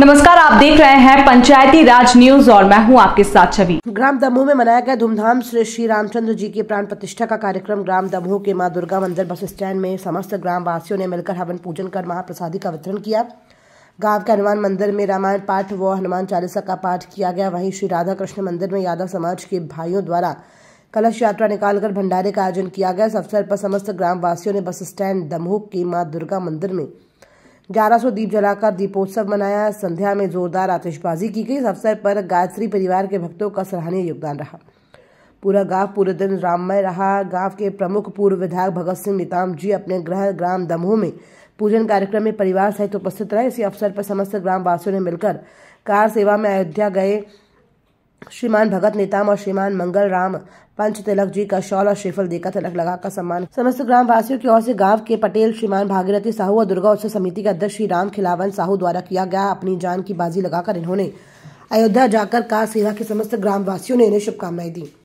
नमस्कार आप देख रहे हैं पंचायती राज न्यूज और मैं हूं आपके साथ छवि ग्राम दमोह में मनाया गया धूमधाम श्री श्री रामचंद्र जी की प्राण प्रतिष्ठा का कार्यक्रम ग्राम दमोह के मां दुर्गा मंदिर बस स्टैंड में समस्त ग्राम वासियों ने मिलकर हवन पूजन कर महाप्रसादी का वितरण किया गांव के हनुमान मंदिर में रामायण पाठ व हनुमान चालीसा का पाठ किया गया वहीं श्री राधा कृष्ण मंदिर में यादव समाज के भाइयों द्वारा कलश यात्रा निकालकर भंडारे का आयोजन किया गया इस अवसर पर समस्त ग्राम वासियों ने बस स्टैंड दमोह के माँ दुर्गा मंदिर में ग्यारह दीप जलाकर दीपोत्सव मनाया संध्या में जोरदार आतिशबाजी की गई इस अवसर पर गायत्री परिवार के भक्तों का सराहनीय योगदान रहा पूरा गांव पूरे दिन राममय रहा गांव के प्रमुख पूर्व विधायक भगत सिंह नीताम जी अपने गृह ग्राम दमोह में पूजन कार्यक्रम में परिवार सहित उपस्थित रहे इसी अवसर पर समस्त ग्रामवासियों ने मिलकर कार सेवा में अयोध्या गए श्रीमान भगत नेताम और श्रीमान मंगल राम पंच तिलक जी का शॉल और श्रीफल देकर तिलक लगाकर सम्मान समस्त ग्राम वासियों की ओर से गांव के पटेल श्रीमान भागीरथी साहू और दुर्गा उत्सव समिति के अध्यक्ष श्री राम खिलावन साहू द्वारा किया गया अपनी जान की बाजी लगाकर इन्होंने अयोध्या जाकर कार सेवा के समस्त ग्राम वासियों ने इन्हें शुभकामनाएं दी